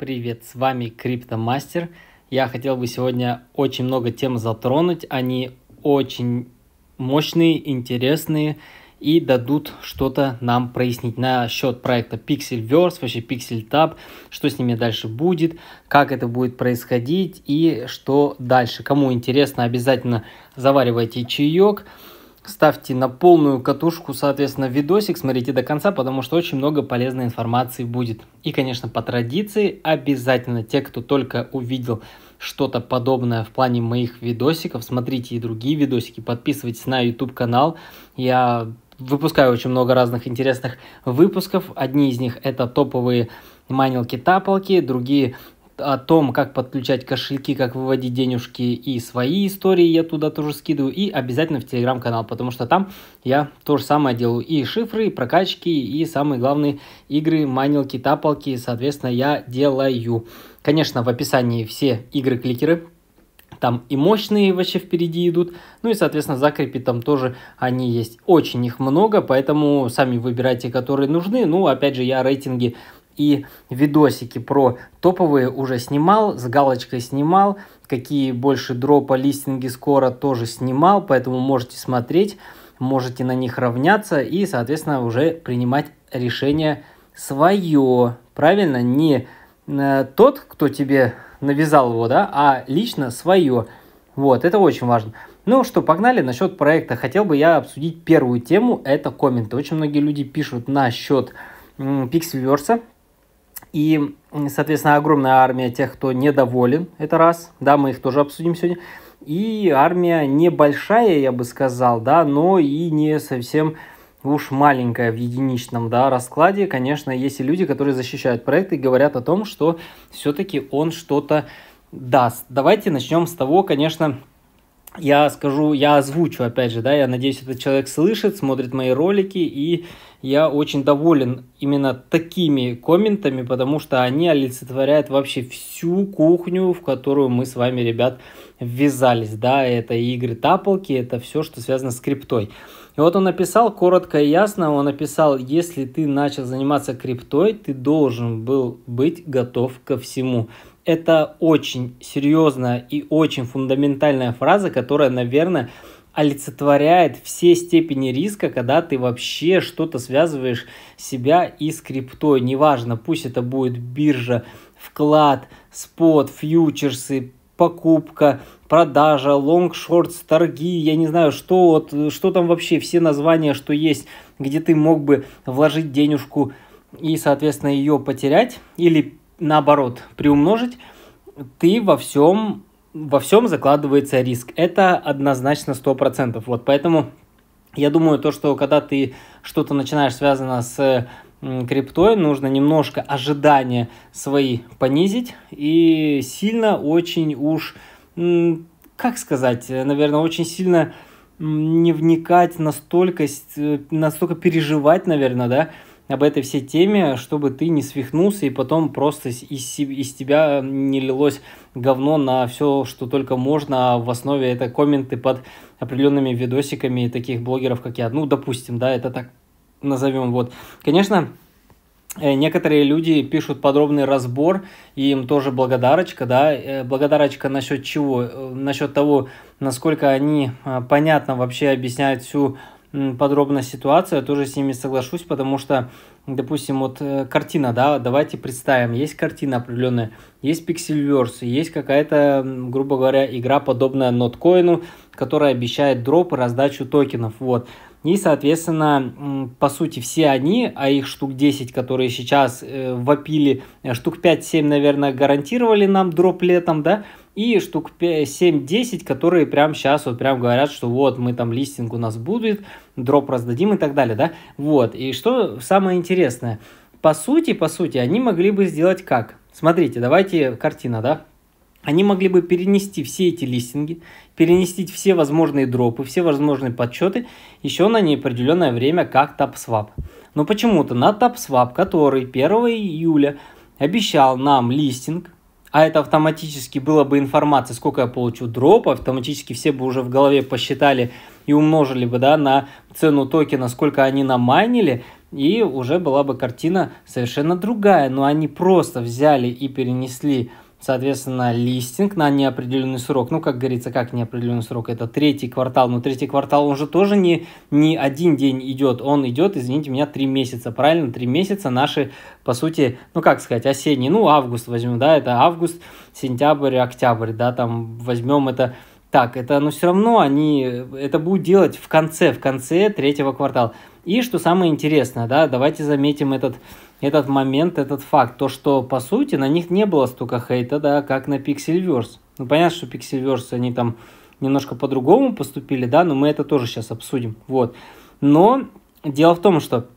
Привет, с вами Криптомастер. Я хотел бы сегодня очень много тем затронуть. Они очень мощные, интересные и дадут что-то нам прояснить насчет проекта Pixelverse, вообще PixelTab, что с ними дальше будет, как это будет происходить и что дальше. Кому интересно, обязательно заваривайте чаек ставьте на полную катушку, соответственно, видосик, смотрите до конца, потому что очень много полезной информации будет. И, конечно, по традиции, обязательно те, кто только увидел что-то подобное в плане моих видосиков, смотрите и другие видосики, подписывайтесь на YouTube-канал. Я выпускаю очень много разных интересных выпусков. Одни из них это топовые манилки-тапалки, другие о том, как подключать кошельки, как выводить денежки и свои истории я туда тоже скидываю. И обязательно в телеграм-канал, потому что там я то же самое делаю. И шифры, и прокачки, и самые главные игры, манилки, тапалки, соответственно, я делаю. Конечно, в описании все игры-кликеры, там и мощные вообще впереди идут, ну и, соответственно, закрепи там тоже они есть. Очень их много, поэтому сами выбирайте, которые нужны. Ну, опять же, я рейтинги и видосики про топовые уже снимал, с галочкой снимал, какие больше дропа, листинги скоро тоже снимал, поэтому можете смотреть, можете на них равняться и, соответственно, уже принимать решение свое, правильно? Не э, тот, кто тебе навязал его, да, а лично свое. Вот, это очень важно. Ну что, погнали насчет проекта. Хотел бы я обсудить первую тему, это комменты. Очень многие люди пишут насчет Pixelverse, и, соответственно, огромная армия тех, кто недоволен, это раз, да, мы их тоже обсудим сегодня. И армия небольшая, я бы сказал, да, но и не совсем уж маленькая в единичном да, раскладе. Конечно, есть и люди, которые защищают проект и говорят о том, что все-таки он что-то даст. Давайте начнем с того, конечно, я скажу, я озвучу, опять же, да, я надеюсь, этот человек слышит, смотрит мои ролики, и я очень доволен именно такими комментами, потому что они олицетворяют вообще всю кухню, в которую мы с вами, ребят, ввязались, да, это игры тапалки, это все, что связано с криптой. И вот он написал коротко и ясно, он написал, если ты начал заниматься криптой, ты должен был быть готов ко всему. Это очень серьезная и очень фундаментальная фраза, которая, наверное, олицетворяет все степени риска, когда ты вообще что-то связываешь себя и с криптой. Неважно, пусть это будет биржа, вклад, спот, фьючерсы, покупка, продажа, long, шорт, торги, я не знаю, что, вот, что там вообще, все названия, что есть, где ты мог бы вложить денежку и, соответственно, ее потерять или наоборот приумножить, ты во всем, во всем закладывается риск. Это однозначно сто процентов Вот поэтому я думаю, то, что когда ты что-то начинаешь связано с криптой, нужно немножко ожидания свои понизить и сильно очень уж, как сказать, наверное, очень сильно не вникать настолько, э, настолько переживать, наверное, да, об этой всей теме, чтобы ты не свихнулся и потом просто из, из тебя не лилось говно на все, что только можно, а в основе это комменты под определенными видосиками таких блогеров, как я. Ну, допустим, да, это так назовем. Вот, конечно, э, Некоторые люди пишут подробный разбор, и им тоже благодарочка, да, э, благодарочка насчет чего, э, насчет того, насколько они а, понятно вообще объясняют всю подробно ситуацию, я тоже с ними соглашусь, потому что, допустим, вот э, картина, да, давайте представим, есть картина определенная, есть пиксельверс, есть какая-то, грубо говоря, игра, подобная ноткоину, которая обещает дроп и раздачу токенов, вот. И, соответственно, по сути, все они, а их штук 10, которые сейчас э, вопили, э, штук 5-7, наверное, гарантировали нам дроп летом, да, и штук 7-10, которые прям сейчас вот прям говорят, что вот мы там листинг у нас будет, дроп раздадим и так далее, да, вот, и что самое интересное, по сути, по сути, они могли бы сделать как? Смотрите, давайте картина, да, они могли бы перенести все эти листинги, перенести все возможные дропы, все возможные подсчеты еще на неопределенное время как TapSwap. Но почему-то на TapSwap, который 1 июля обещал нам листинг, а это автоматически было бы информация, сколько я получу дропа, автоматически все бы уже в голове посчитали и умножили бы да, на цену токена, сколько они намайнили, и уже была бы картина совершенно другая. Но они просто взяли и перенесли соответственно, листинг на неопределенный срок. Ну, как говорится, как неопределенный срок? Это третий квартал. Но третий квартал, он же тоже не, не один день идет. Он идет, извините меня, три месяца. Правильно, три месяца наши, по сути, ну, как сказать, осенний. Ну, август возьмем, да, это август, сентябрь, октябрь, да, там возьмем это так, это, но все равно они это будут делать в конце, в конце третьего квартала. И что самое интересное, да, давайте заметим этот этот момент, этот факт. То, что, по сути, на них не было столько хейта, да, как на Pixelverse. Ну, понятно, что Pixelverse, они там немножко по-другому поступили, да, но мы это тоже сейчас обсудим, вот. Но дело в том, что,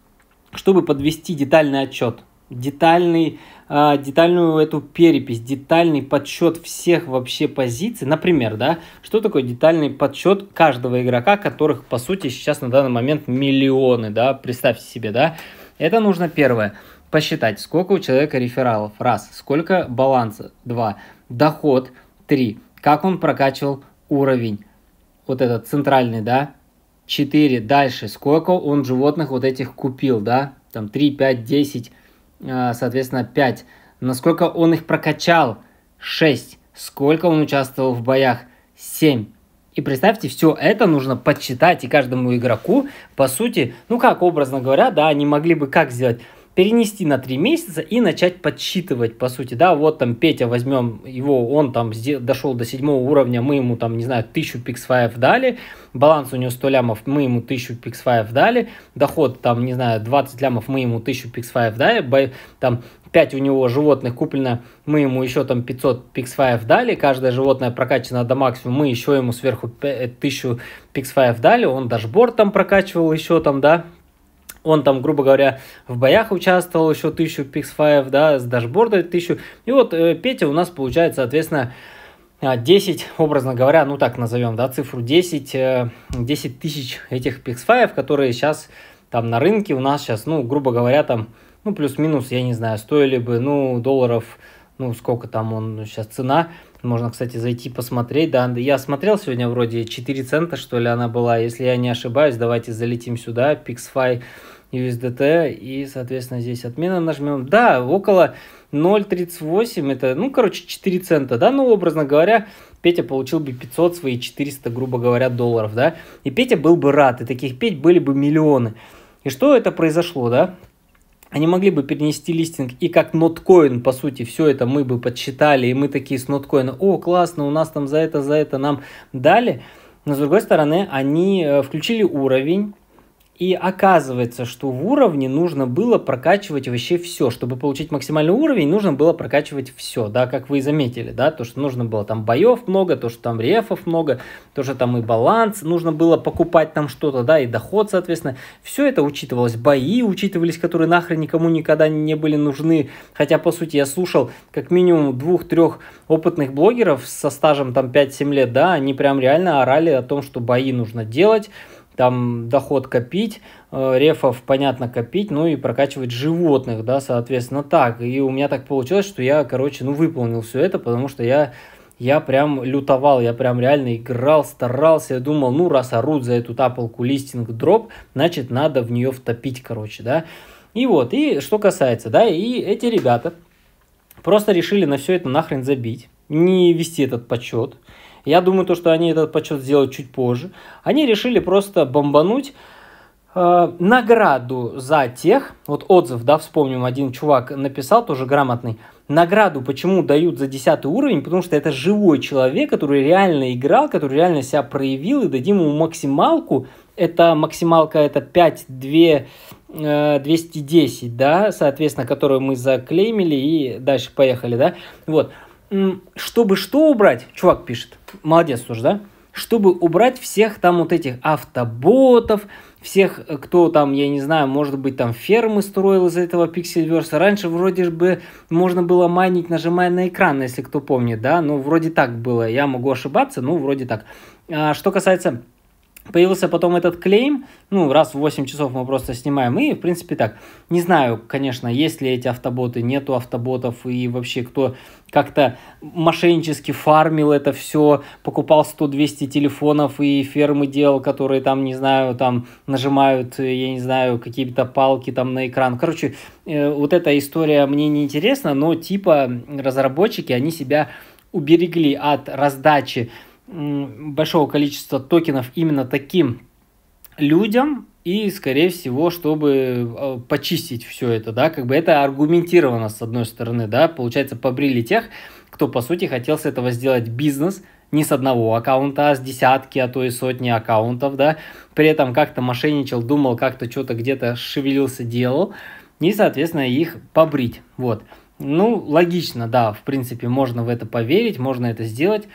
чтобы подвести детальный отчет, детальный, э, детальную эту перепись, детальный подсчет всех вообще позиций, например, да, что такое детальный подсчет каждого игрока, которых, по сути, сейчас на данный момент миллионы, да, представьте себе, да, это нужно первое – посчитать, сколько у человека рефералов, раз, сколько баланса, два, доход, три, как он прокачивал уровень, вот этот центральный, да, четыре, дальше, сколько он животных вот этих купил, да, там три, пять, десять, а, соответственно, пять, насколько он их прокачал, шесть, сколько он участвовал в боях, семь. И представьте, все это нужно подсчитать, и каждому игроку, по сути, ну как образно говоря, да, они могли бы как сделать, перенести на 3 месяца и начать подсчитывать, по сути, да, вот там Петя возьмем его, он там сдел, дошел до седьмого уровня, мы ему там, не знаю, 1000 пиксфаев дали, баланс у него 100 лямов, мы ему 1000 пиксфаев дали, доход там, не знаю, 20 лямов, мы ему 1000 пиксфаев дали, там 5 у него животных куплено, мы ему еще там 500 пиксфаев дали, каждое животное прокачано до максимума, мы еще ему сверху 1000 пиксфаев дали, он дашборд там прокачивал еще там, да, он там, грубо говоря, в боях участвовал еще 1000 пикс 5 да, с дашборда 1000. И вот э, Петя у нас получает, соответственно, 10, а, образно говоря, ну так назовем, да, цифру 10, э, 10 тысяч этих пикс 5 которые сейчас там на рынке у нас сейчас, ну, грубо говоря, там, ну, плюс-минус, я не знаю, стоили бы, ну, долларов, ну, сколько там он ну, сейчас цена, можно, кстати, зайти посмотреть. Да, я смотрел сегодня вроде 4 цента, что ли, она была. Если я не ошибаюсь, давайте залетим сюда. PixFi USDT. И, соответственно, здесь отмена нажмем. Да, около 0.38. Это, ну, короче, 4 цента, да. Ну, образно говоря, Петя получил бы 500, свои 400, грубо говоря, долларов, да. И Петя был бы рад. И таких Петь были бы миллионы. И что это произошло, да? они могли бы перенести листинг и как ноткоин, по сути, все это мы бы подсчитали, и мы такие с ноткоина, о, классно, у нас там за это, за это нам дали. Но с другой стороны, они э, включили уровень, и оказывается, что в уровне нужно было прокачивать вообще все. Чтобы получить максимальный уровень, нужно было прокачивать все, да, как вы и заметили, да, то, что нужно было там боев много, то, что там рефов много, то, что там и баланс, нужно было покупать там что-то, да, и доход, соответственно. Все это учитывалось, бои учитывались, которые нахрен никому никогда не были нужны. Хотя, по сути, я слушал как минимум двух-трех опытных блогеров со стажем там 5-7 лет, да, они прям реально орали о том, что бои нужно делать, там доход копить, э, рефов, понятно, копить, ну и прокачивать животных, да, соответственно, так. И у меня так получилось, что я, короче, ну, выполнил все это, потому что я я прям лютовал, я прям реально играл, старался, я думал, ну, раз орут за эту тапалку листинг дроп, значит, надо в нее втопить, короче, да. И вот, и что касается, да, и эти ребята просто решили на все это нахрен забить, не вести этот подсчет, я думаю, то, что они этот подсчет сделают чуть позже. Они решили просто бомбануть э, награду за тех, вот отзыв, да, вспомним, один чувак написал, тоже грамотный, награду почему дают за 10 уровень, потому что это живой человек, который реально играл, который реально себя проявил, и дадим ему максималку, это максималка это 5, 2, 210, да, соответственно, которую мы заклеймили и дальше поехали, да, вот, чтобы что убрать, чувак пишет, молодец тоже, да? Чтобы убрать всех там вот этих автоботов, всех, э, кто там, я не знаю, может быть, там фермы строил из этого пиксельверса. Раньше вроде бы можно было майнить, нажимая на экран, если кто помнит, да? Ну, вроде так было, я могу ошибаться, ну, вроде так. А, что касается... Появился потом этот клейм, ну, раз в 8 часов мы просто снимаем, и, в принципе, так. Не знаю, конечно, есть ли эти автоботы, нету автоботов, и вообще, кто как-то мошеннически фармил это все, покупал 100-200 телефонов и фермы делал, которые там, не знаю, там нажимают, я не знаю, какие-то палки там на экран. Короче, э, вот эта история мне не интересна, но типа разработчики, они себя уберегли от раздачи большого количества токенов именно таким людям, и, скорее всего, чтобы э, почистить все это, да, как бы это аргументировано с одной стороны, да, получается, побрили тех, кто, по сути, хотел с этого сделать бизнес, не с одного аккаунта, а с десятки, а то и сотни аккаунтов, да, при этом как-то мошенничал, думал, как-то что-то где-то шевелился, делал, и, соответственно, их побрить, вот. Ну, логично, да, в принципе, можно в это поверить, можно это сделать,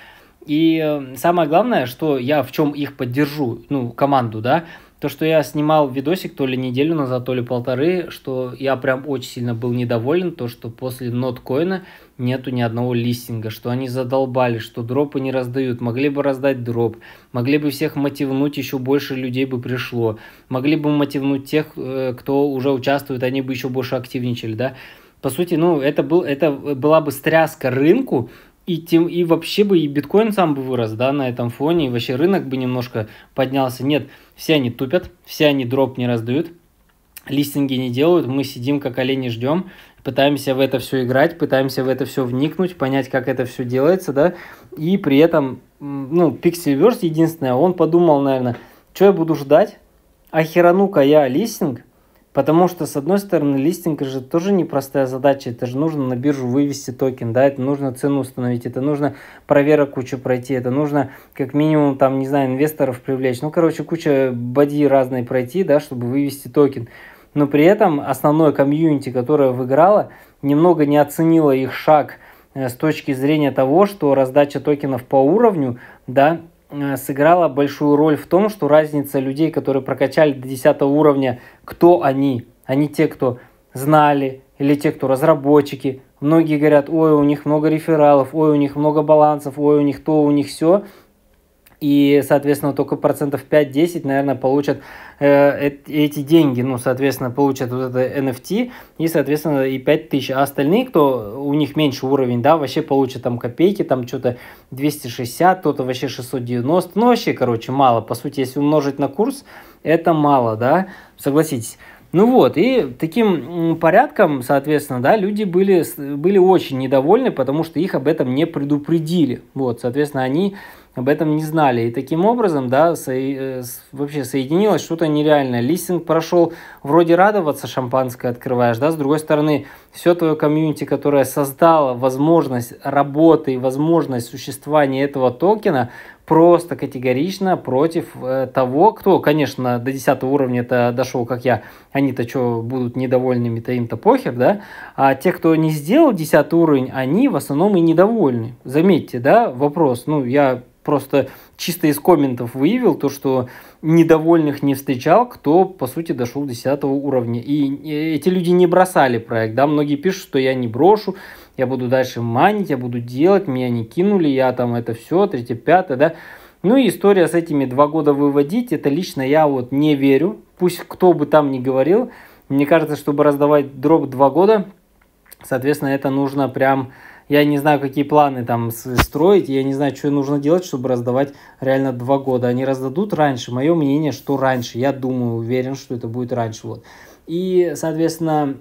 и э, самое главное, что я в чем их поддержу, ну, команду, да, то, что я снимал видосик то ли неделю назад, то ли полторы, что я прям очень сильно был недоволен, то, что после ноткоина нету ни одного листинга, что они задолбали, что дропы не раздают, могли бы раздать дроп, могли бы всех мотивнуть, еще больше людей бы пришло, могли бы мотивнуть тех, э, кто уже участвует, они бы еще больше активничали, да. По сути, ну, это, был, это была бы стряска рынку, и, тем, и вообще бы и биткоин сам бы вырос, да, на этом фоне, и вообще рынок бы немножко поднялся. Нет, все они тупят, все они дроп не раздают, листинги не делают, мы сидим как олени ждем, пытаемся в это все играть, пытаемся в это все вникнуть, понять, как это все делается, да, и при этом, ну, Pixelverse единственное, он подумал, наверное, что я буду ждать, а херанука я листинг, Потому что, с одной стороны, листинг же тоже непростая задача. Это же нужно на биржу вывести токен, да, это нужно цену установить, это нужно проверок кучу пройти, это нужно как минимум, там, не знаю, инвесторов привлечь. Ну, короче, куча боди разной пройти, да, чтобы вывести токен. Но при этом основное комьюнити, которое выиграло, немного не оценило их шаг э, с точки зрения того, что раздача токенов по уровню, да, Э, сыграла большую роль в том, что разница людей, которые прокачали до 10 уровня, кто они? Они те, кто знали, или те, кто разработчики. Многие говорят, ой, у них много рефералов, ой, у них много балансов, ой, у них то, у них все и, соответственно, только процентов 5-10, наверное, получат э, эти деньги, ну, соответственно, получат вот это NFT, и, соответственно, и 5 тысяч, а остальные, кто, у них меньше уровень, да, вообще получат там копейки, там что-то 260, кто-то вообще 690, ну, вообще, короче, мало, по сути, если умножить на курс, это мало, да, согласитесь. Ну вот, и таким порядком, соответственно, да, люди были, были очень недовольны, потому что их об этом не предупредили. Вот, соответственно, они об этом не знали. И таким образом, да, со, э, вообще соединилось что-то нереальное. Листинг прошел, вроде радоваться шампанское открываешь, да, с другой стороны, все твое комьюнити, которое создало возможность работы и возможность существования этого токена, просто категорично против э, того, кто, конечно, до 10 уровня это дошел, как я, они-то что, будут недовольными-то им-то похер, да? А те, кто не сделал 10 уровень, они в основном и недовольны. Заметьте, да, вопрос. Ну, я просто чисто из комментов выявил то, что недовольных не встречал, кто, по сути, дошел до 10 уровня. И э, эти люди не бросали проект, да, многие пишут, что я не брошу, я буду дальше манить, я буду делать, меня не кинули, я там это все, третье, пятое, да. Ну и история с этими два года выводить, это лично я вот не верю, пусть кто бы там ни говорил, мне кажется, чтобы раздавать дроп два года, соответственно, это нужно прям, я не знаю, какие планы там строить, я не знаю, что нужно делать, чтобы раздавать реально два года. Они раздадут раньше, мое мнение, что раньше, я думаю, уверен, что это будет раньше, вот. И, соответственно,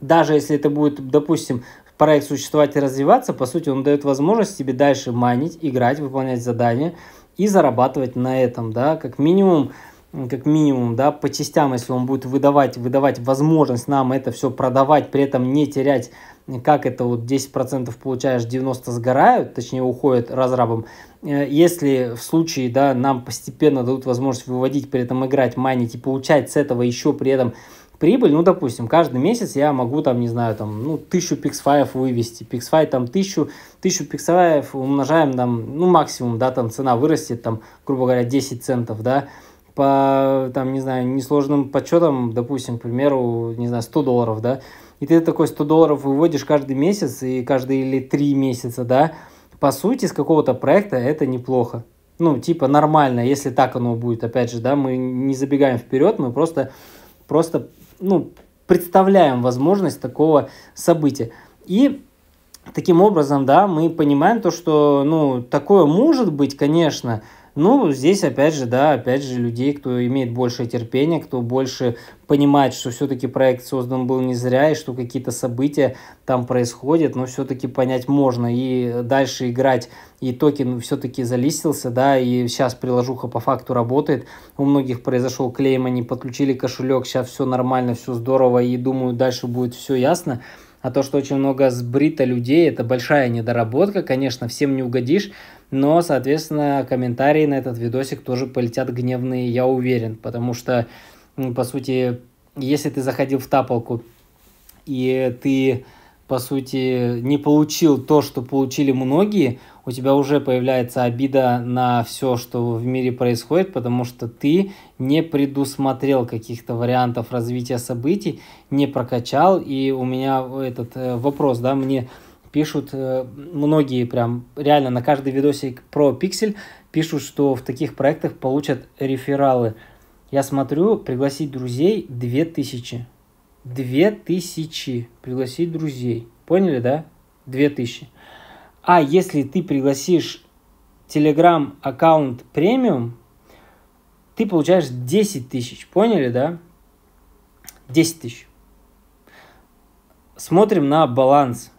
даже если это будет, допустим, проект существовать и развиваться, по сути, он дает возможность тебе дальше манить, играть, выполнять задания и зарабатывать на этом, да, как минимум, как минимум, да, по частям, если он будет выдавать, выдавать возможность нам это все продавать, при этом не терять, как это вот 10% получаешь, 90% сгорают, точнее уходят разрабом. Э, если в случае, да, нам постепенно дадут возможность выводить, при этом играть, манить, и получать с этого еще при этом прибыль, ну, допустим, каждый месяц я могу там, не знаю, там, ну, тысячу пиксфаев вывести, пиксфай там тысячу, тысячу пиксфаев умножаем там, ну, максимум, да, там цена вырастет, там, грубо говоря, 10 центов, да, по, там, не знаю, несложным подсчетам, допустим, к примеру, не знаю, 100 долларов, да, и ты такой 100 долларов выводишь каждый месяц и каждые или 3 месяца, да, по сути, с какого-то проекта это неплохо. Ну, типа нормально, если так оно будет. Опять же, да, мы не забегаем вперед, мы просто, просто ну, представляем возможность такого события. И таким образом, да, мы понимаем то, что, ну, такое может быть, конечно, ну, здесь, опять же, да, опять же, людей, кто имеет большее терпение, кто больше понимает, что все-таки проект создан был не зря, и что какие-то события там происходят, но все-таки понять можно. И дальше играть, и токен все-таки залистился, да, и сейчас приложуха по факту работает. У многих произошел клейм, они подключили кошелек, сейчас все нормально, все здорово, и думаю, дальше будет все ясно. А то, что очень много сбрито людей, это большая недоработка, конечно, всем не угодишь, но, соответственно, комментарии на этот видосик тоже полетят гневные, я уверен, потому что, по сути, если ты заходил в тапалку и ты, по сути, не получил то, что получили многие, у тебя уже появляется обида на все, что в мире происходит, потому что ты не предусмотрел каких-то вариантов развития событий, не прокачал. И у меня этот э, вопрос, да, мне пишут э, многие прям реально на каждый видосик про пиксель пишут, что в таких проектах получат рефералы. Я смотрю, пригласить друзей 2000. 2000 пригласить друзей. Поняли, да? 2000. А если ты пригласишь Telegram аккаунт премиум, ты получаешь 10 тысяч. Поняли, да? 10 тысяч. Смотрим на баланс.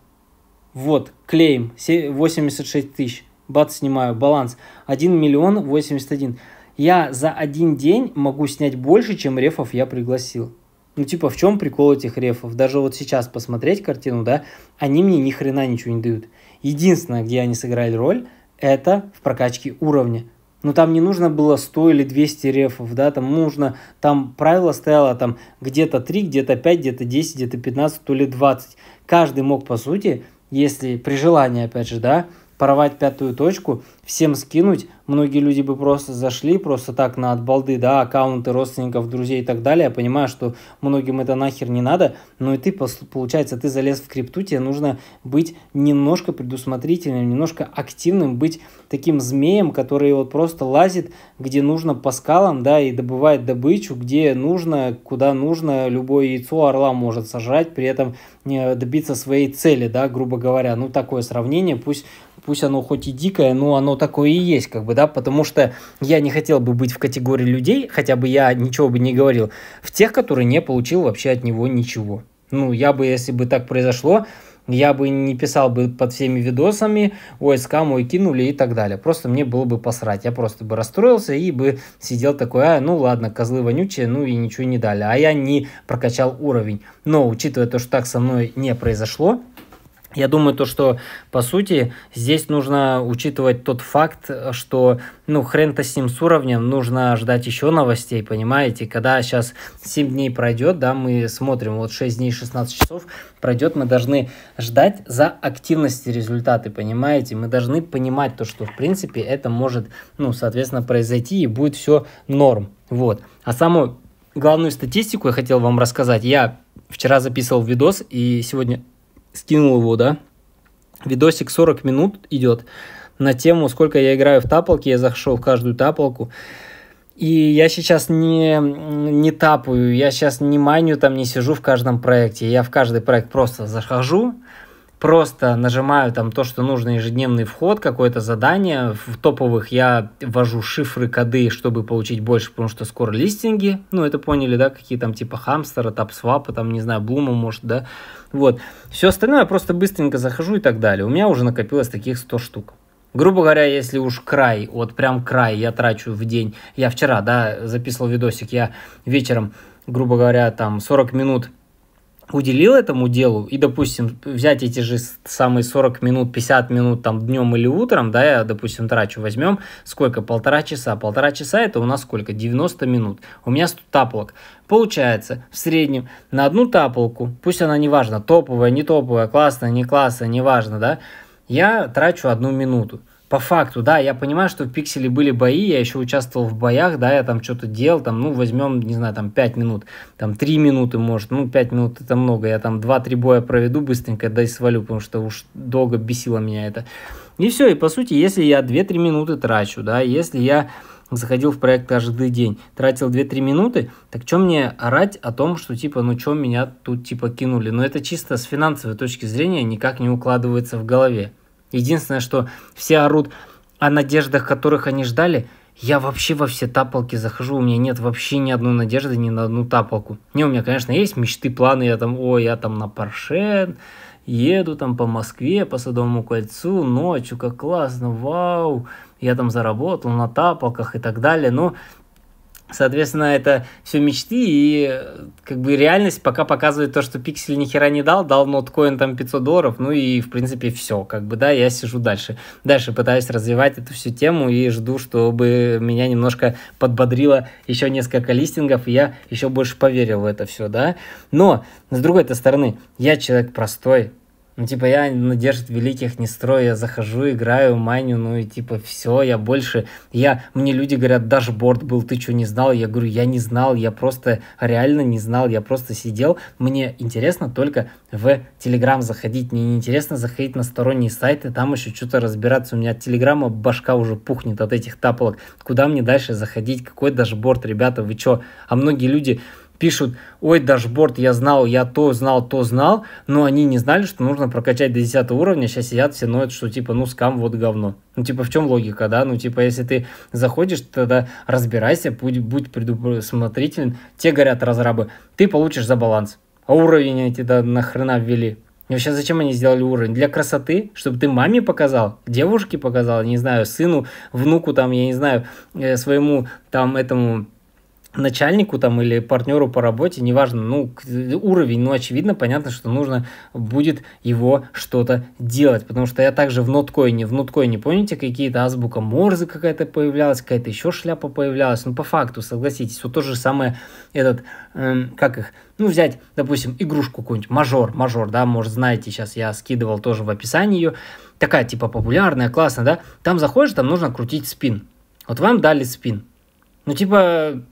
Вот, клеим 86 тысяч. Бат снимаю, баланс 1 миллион 81. Я за один день могу снять больше, чем рефов я пригласил. Ну, типа, в чем прикол этих рефов? Даже вот сейчас посмотреть картину, да, они мне ни хрена ничего не дают. Единственное, где они сыграли роль, это в прокачке уровня. Но ну, там не нужно было 100 или 200 рефов, да, там нужно, там правило стояло там где-то 3, где-то 5, где-то 10, где-то 15, то ли 20. Каждый мог, по сути, если при желании, опять же, да, порвать пятую точку, всем скинуть. Многие люди бы просто зашли, просто так на отбалды, да, аккаунты родственников, друзей и так далее. Я понимаю, что многим это нахер не надо, но и ты, получается, ты залез в крипту, тебе нужно быть немножко предусмотрительным, немножко активным, быть таким змеем, который вот просто лазит, где нужно по скалам, да, и добывает добычу, где нужно, куда нужно, любое яйцо орла может сожрать, при этом добиться своей цели, да, грубо говоря. Ну, такое сравнение, пусть пусть оно хоть и дикое, но оно такое и есть, как бы, да, потому что я не хотел бы быть в категории людей, хотя бы я ничего бы не говорил, в тех, которые не получил вообще от него ничего. Ну, я бы, если бы так произошло, я бы не писал бы под всеми видосами, ой, скаму и кинули и так далее. Просто мне было бы посрать. Я просто бы расстроился и бы сидел такой, а, ну ладно, козлы вонючие, ну и ничего не дали. А я не прокачал уровень. Но учитывая то, что так со мной не произошло, я думаю, то, что, по сути, здесь нужно учитывать тот факт, что, ну, хрен-то с ним с уровнем, нужно ждать еще новостей, понимаете? Когда сейчас 7 дней пройдет, да, мы смотрим, вот 6 дней 16 часов пройдет, мы должны ждать за активности результаты, понимаете? Мы должны понимать то, что, в принципе, это может, ну, соответственно, произойти и будет все норм, вот. А самую главную статистику я хотел вам рассказать. Я вчера записывал видос и сегодня скинул его, да, видосик 40 минут идет на тему, сколько я играю в тапалки, я зашел в каждую тапалку. И я сейчас не, не тапаю, я сейчас не маню, там не сижу в каждом проекте. Я в каждый проект просто захожу, просто нажимаю там то, что нужно, ежедневный вход, какое-то задание. В топовых я ввожу шифры, коды, чтобы получить больше, потому что скоро листинги. Ну, это поняли, да, какие там типа хамстера, тапсвапа, там, не знаю, блума, может, да. Вот. Все остальное я просто быстренько захожу и так далее. У меня уже накопилось таких 100 штук. Грубо говоря, если уж край, вот прям край я трачу в день. Я вчера, да, записывал видосик, я вечером, грубо говоря, там 40 минут – уделил этому делу, и, допустим, взять эти же самые 40 минут, 50 минут там днем или утром, да, я, допустим, трачу, возьмем сколько, полтора часа, полтора часа это у нас сколько, 90 минут, у меня 100 таполок, получается в среднем на одну таполку, пусть она не важна, топовая, не топовая, классная, не классная, не важно, да, я трачу одну минуту, по факту, да, я понимаю, что в пикселе были бои, я еще участвовал в боях, да, я там что-то делал, там, ну, возьмем, не знаю, там, 5 минут, там, 3 минуты, может, ну, 5 минут это много, я там 2-3 боя проведу быстренько, да и свалю, потому что уж долго бесило меня это. И все, и по сути, если я 2-3 минуты трачу, да, если я заходил в проект каждый день, тратил 2-3 минуты, так что мне орать о том, что типа, ну что меня тут типа кинули? Но это чисто с финансовой точки зрения никак не укладывается в голове. Единственное, что все орут о надеждах, которых они ждали. Я вообще во все тапалки захожу, у меня нет вообще ни одной надежды, ни на одну тапалку. Не, у меня, конечно, есть мечты, планы, я там, о, я там на Порше, еду там по Москве, по Садовому кольцу, ночью, как классно, вау, я там заработал на тапалках и так далее. Но Соответственно, это все мечты, и как бы реальность пока показывает то, что пиксель ни хера не дал, дал ноткоин там 500 долларов, ну и в принципе все, как бы да, я сижу дальше. Дальше пытаюсь развивать эту всю тему и жду, чтобы меня немножко подбодрило еще несколько листингов, и я еще больше поверил в это все, да. Но, с другой стороны, я человек простой, ну, типа, я надежд великих не строю, я захожу, играю, майню, ну и типа, все, я больше, я, мне люди говорят, дашборд был, ты что, не знал? Я говорю, я не знал, я просто реально не знал, я просто сидел. Мне интересно только в Телеграм заходить, мне не интересно заходить на сторонние сайты, там еще что-то разбираться. У меня от Телеграма башка уже пухнет от этих таполок. Куда мне дальше заходить? Какой дашборд, ребята, вы что? А многие люди, пишут, ой, дашборд, я знал, я то знал, то знал, но они не знали, что нужно прокачать до 10 уровня, сейчас сидят все ноют, что типа, ну, скам, вот говно. Ну, типа, в чем логика, да? Ну, типа, если ты заходишь, тогда разбирайся, будь, будь предусмотрителен. Те говорят, разрабы, ты получишь за баланс. А уровень эти да, нахрена ввели? И вообще, зачем они сделали уровень? Для красоты, чтобы ты маме показал, девушке показал, не знаю, сыну, внуку, там, я не знаю, э, своему, там, этому начальнику там или партнеру по работе, неважно, ну, уровень, ну, очевидно, понятно, что нужно будет его что-то делать, потому что я также в ноткоине, в ноткоине, помните, какие-то азбука Морзе какая-то появлялась, какая-то еще шляпа появлялась, ну, по факту, согласитесь, вот то же самое этот, эм, как их, ну, взять, допустим, игрушку какую-нибудь, мажор, мажор, да, может, знаете, сейчас я скидывал тоже в описании ее, такая, типа, популярная, классная, да, там заходишь, там нужно крутить спин, вот вам дали спин, ну, типа,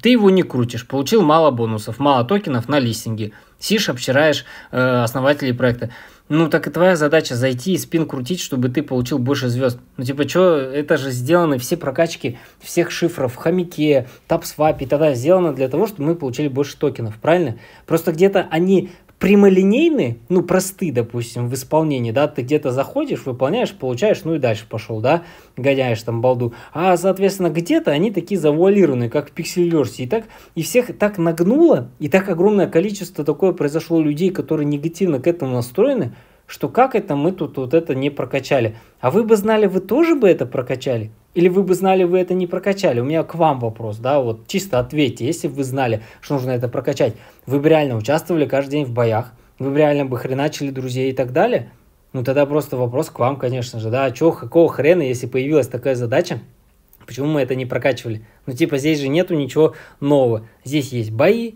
ты его не крутишь, получил мало бонусов, мало токенов на листинге, сишь, обчираешь э, основателей проекта. Ну, так и твоя задача зайти и спин крутить, чтобы ты получил больше звезд. Ну, типа, что, это же сделаны все прокачки всех шифров, хомяке, тапсвапе, тогда сделано для того, чтобы мы получили больше токенов, правильно? Просто где-то они прямолинейны, ну, просты, допустим, в исполнении, да, ты где-то заходишь, выполняешь, получаешь, ну и дальше пошел, да, гоняешь там балду. А, соответственно, где-то они такие завуалированные, как в пиксель И так, и всех так нагнуло, и так огромное количество такое произошло людей, которые негативно к этому настроены, что как это мы тут вот это не прокачали. А вы бы знали, вы тоже бы это прокачали? Или вы бы знали, вы это не прокачали? У меня к вам вопрос, да, вот чисто ответьте, если бы вы знали, что нужно это прокачать, вы бы реально участвовали каждый день в боях, вы бы реально бы хреначили друзей и так далее? Ну тогда просто вопрос к вам, конечно же, да, а чего, какого хрена, если появилась такая задача, почему мы это не прокачивали? Ну типа здесь же нету ничего нового, здесь есть бои,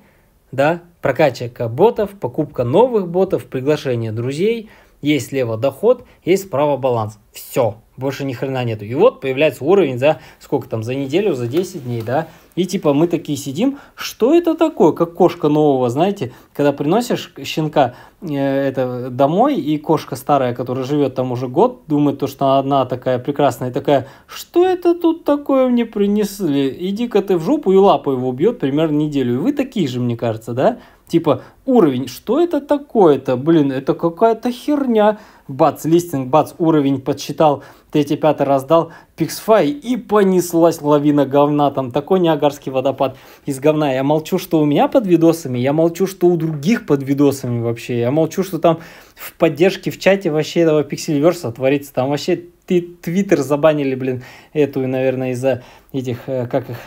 да, прокачка ботов, покупка новых ботов, приглашение друзей, есть слева доход, есть справа баланс, все, больше ни хрена нету. И вот появляется уровень за сколько там, за неделю, за 10 дней, да. И типа мы такие сидим, что это такое, как кошка нового, знаете, когда приносишь щенка э, это, домой, и кошка старая, которая живет там уже год, думает, то, что она одна такая прекрасная, такая, что это тут такое мне принесли, иди-ка ты в жопу и лапу его бьет примерно неделю. И вы такие же, мне кажется, да? Типа уровень, что это такое-то? Блин, это какая-то херня. Бац, листинг, бац, уровень подсчитал, третий, пятый раздал, пиксфай, и понеслась лавина говна. Там такой неагарский водопад из говна. Я молчу, что у меня под видосами, я молчу, что у других под видосами вообще. Я молчу, что там в поддержке в чате вообще этого пиксельверса творится. Там вообще ты твиттер забанили, блин, эту, наверное, из-за этих, э, как их,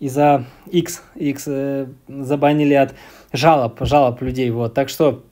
и за X, X э, забанили от жалоб, жалоб людей, вот. Так что,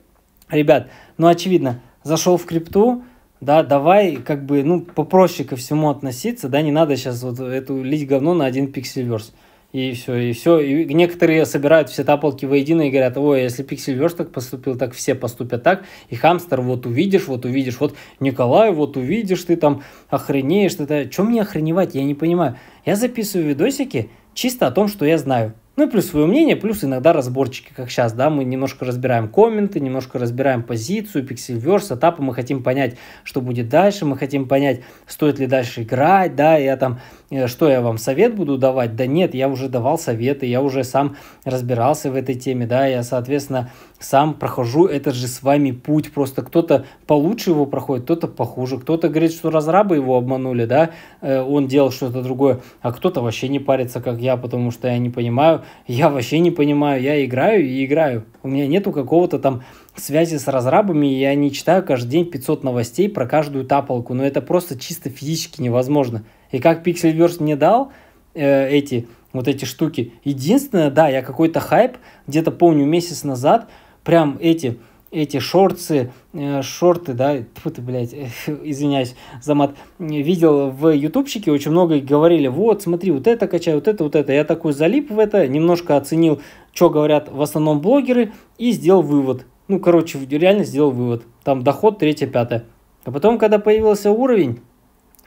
ребят, ну, очевидно, зашел в крипту, да, давай как бы, ну, попроще ко всему относиться, да, не надо сейчас вот эту лить говно на один пиксельверс. И все, и все. И некоторые собирают все таполки воедино и говорят, ой, а если пиксельверс так поступил, так все поступят так. И хамстер вот увидишь, вот увидишь, вот Николай, вот увидишь, ты там охренеешь. Ты, Чем мне охреневать, я не понимаю. Я записываю видосики, чисто о том, что я знаю. Ну и плюс свое мнение, плюс иногда разборчики, как сейчас, да, мы немножко разбираем комменты, немножко разбираем позицию, пиксельверс, этапы, мы хотим понять, что будет дальше, мы хотим понять, стоит ли дальше играть, да, я там Э, что я вам совет буду давать? Да нет, я уже давал советы, я уже сам разбирался в этой теме, да, я, соответственно, сам прохожу этот же с вами путь, просто кто-то получше его проходит, кто-то похуже, кто-то говорит, что разрабы его обманули, да, э, он делал что-то другое, а кто-то вообще не парится, как я, потому что я не понимаю, я вообще не понимаю, я играю и играю, у меня нету какого-то там связи с разрабами, я не читаю каждый день 500 новостей про каждую тапалку, но ну, это просто чисто физически невозможно. И как Pixelverse мне дал э, эти вот эти штуки. Единственное, да, я какой-то хайп, где-то помню месяц назад, прям эти эти шорты, э, шорты, да, тьфу ты, блядь, э, извиняюсь за мат, видел в ютубчике, очень много говорили, вот, смотри, вот это качай, вот это, вот это. Я такой залип в это, немножко оценил, что говорят в основном блогеры, и сделал вывод. Ну, короче, реально сделал вывод. Там доход третье-пятое. А потом, когда появился уровень,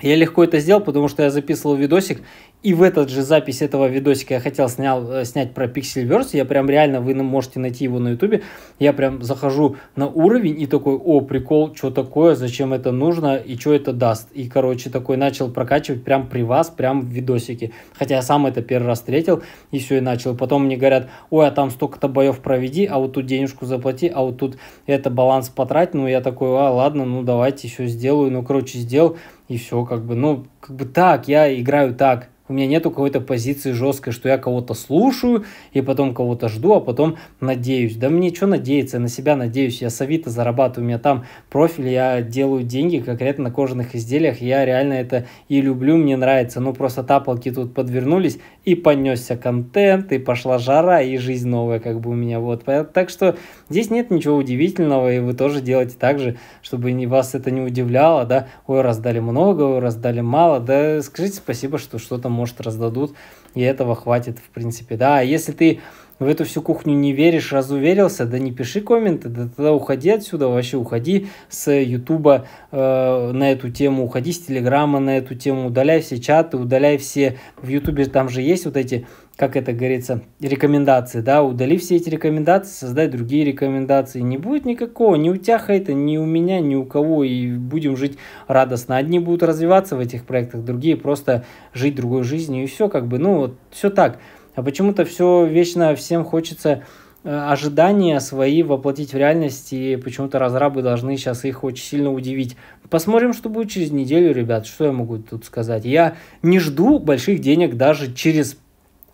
я легко это сделал, потому что я записывал видосик, и в этот же запись этого видосика я хотел снял, э, снять про Pixelverse, я прям реально, вы можете найти его на ютубе, я прям захожу на уровень и такой, о, прикол, что такое, зачем это нужно и что это даст. И, короче, такой начал прокачивать прям при вас, прям в видосике. Хотя я сам это первый раз встретил и все, и начал. Потом мне говорят, ой, а там столько-то боев проведи, а вот тут денежку заплати, а вот тут это баланс потрать. Ну, я такой, а, ладно, ну, давайте еще сделаю. Ну, короче, сделал и все, как бы, ну, как бы так, я играю так. У меня нету какой-то позиции жесткой, что я кого-то слушаю и потом кого-то жду, а потом надеюсь. Да мне что надеяться, я на себя надеюсь, я с Авито зарабатываю, у меня там профиль, я делаю деньги конкретно на кожаных изделиях, я реально это и люблю, мне нравится. Ну просто тапалки тут подвернулись, и понесся контент, и пошла жара, и жизнь новая как бы у меня. Вот. Так что здесь нет ничего удивительного, и вы тоже делаете так же, чтобы вас это не удивляло, да, ой, раздали много, ой, раздали мало, да, скажите спасибо, что что-то, может, раздадут, и этого хватит, в принципе, да. А если ты в эту всю кухню не веришь, разуверился, да не пиши комменты, да тогда уходи отсюда, вообще уходи с Ютуба э, на эту тему, уходи с Телеграма на эту тему, удаляй все чаты, удаляй все, в Ютубе там же есть вот эти как это говорится, рекомендации, да, удали все эти рекомендации, создай другие рекомендации. Не будет никакого, ни у тебя хейта, ни у меня, ни у кого, и будем жить радостно. Одни будут развиваться в этих проектах, другие просто жить другой жизнью, и все как бы, ну, вот все так. А почему-то все вечно всем хочется э, ожидания свои воплотить в реальность, и почему-то разрабы должны сейчас их очень сильно удивить. Посмотрим, что будет через неделю, ребят, что я могу тут сказать. Я не жду больших денег даже через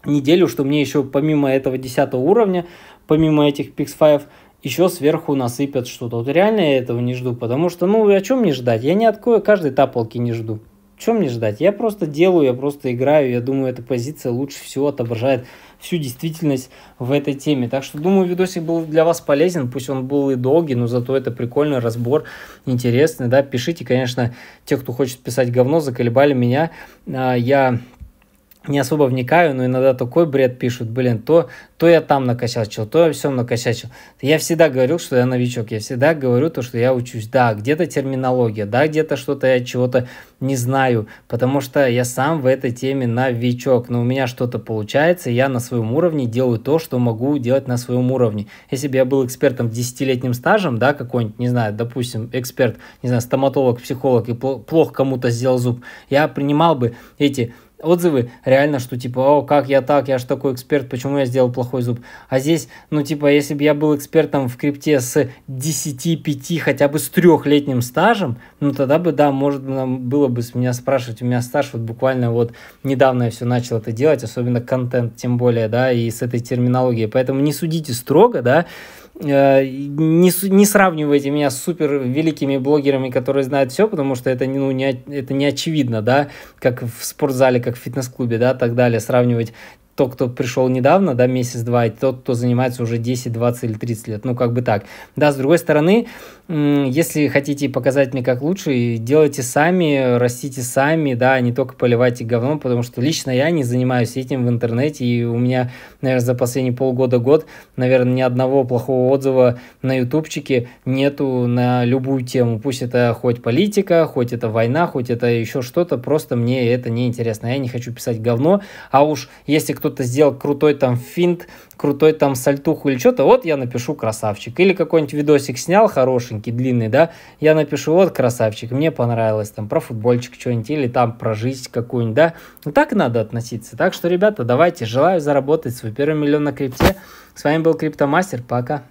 неделю, что мне еще помимо этого 10 уровня, помимо этих pix еще сверху насыпят что-то. Вот реально я этого не жду, потому что, ну, о чем не ждать? Я ни от кого, каждой таполки не жду. Что мне ждать? Я просто делаю, я просто играю. Я думаю, эта позиция лучше всего отображает всю действительность в этой теме. Так что, думаю, видосик был для вас полезен. Пусть он был и долгий, но зато это прикольный разбор, интересный. Да? Пишите, конечно, те, кто хочет писать говно, заколебали меня. А, я не особо вникаю, но иногда такой бред пишут, блин, то, то я там накосячил, то я всем накосячил. Я всегда говорил, что я новичок, я всегда говорю то, что я учусь. Да, где-то терминология, да, где-то что-то я чего-то не знаю, потому что я сам в этой теме новичок, но у меня что-то получается, я на своем уровне делаю то, что могу делать на своем уровне. Если бы я был экспертом 10-летним стажем, да, какой-нибудь, не знаю, допустим, эксперт, не знаю, стоматолог, психолог, и плохо кому-то сделал зуб, я принимал бы эти отзывы реально, что типа, о, как я так, я же такой эксперт, почему я сделал плохой зуб. А здесь, ну типа, если бы я был экспертом в крипте с 10, 5, хотя бы с трехлетним стажем, ну тогда бы, да, может было бы с меня спрашивать, у меня стаж вот буквально вот недавно я все начал это делать, особенно контент тем более, да, и с этой терминологией. Поэтому не судите строго, да, Э, не, не сравнивайте меня с супер великими блогерами, которые знают все, потому что это, ну, не, это не очевидно, да, как в спортзале, как в фитнес-клубе, да, так далее, сравнивать тот, кто пришел недавно, да, месяц-два, и тот, кто занимается уже 10, 20 или 30 лет. Ну, как бы так. Да, с другой стороны, если хотите показать мне как лучше, делайте сами, растите сами, да, а не только поливайте говном, потому что лично я не занимаюсь этим в интернете, и у меня, наверное, за последние полгода-год, наверное, ни одного плохого отзыва на ютубчике нету на любую тему. Пусть это хоть политика, хоть это война, хоть это еще что-то, просто мне это неинтересно. Я не хочу писать говно, а уж если кто кто-то сделал крутой там финт, крутой там сальтуху или что-то, вот я напишу красавчик. Или какой-нибудь видосик снял хорошенький, длинный, да, я напишу вот красавчик, мне понравилось там про футбольчик что-нибудь или там про жизнь какую-нибудь, да. Ну так надо относиться. Так что, ребята, давайте, желаю заработать свой первый миллион на крипте. С вами был Криптомастер, пока.